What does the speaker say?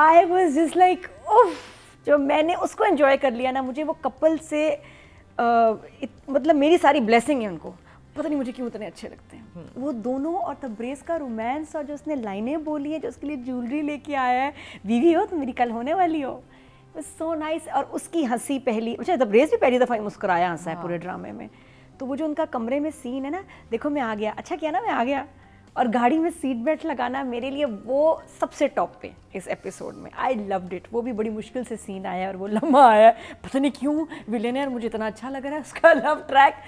I was just like of जो मैंने उसको इन्जॉय कर लिया ना मुझे वो कपल से uh, इत, मतलब मेरी सारी ब्लेसिंग है उनको पता नहीं मुझे क्यों उतने अच्छे लगते हैं hmm. वो दोनों और तब्रेस का रोमांस और जो उसने लाइनें बोली हैं जो उसके लिए ज्वेलरी लेके आया है बीवी हो तुम तो मेरी कल होने वाली हो सो नाइस so nice. और उसकी हंसी पहली अच्छा तब्रेज भी पहली दफ़ा मुस्कुराया हंसा है हाँ। पूरे ड्रामे में तो वो जो उनका कमरे में सीन है ना देखो मैं आ गया अच्छा किया ना मैं आ गया और गाड़ी में सीट बेल्ट लगाना मेरे लिए वो सबसे टॉप पे इस एपिसोड में आई लव्ड इट वो भी बड़ी मुश्किल से सीन आया और वो लम्बा आया पता नहीं क्यों विलेनियर मुझे इतना अच्छा लग रहा है उसका लव ट्रैक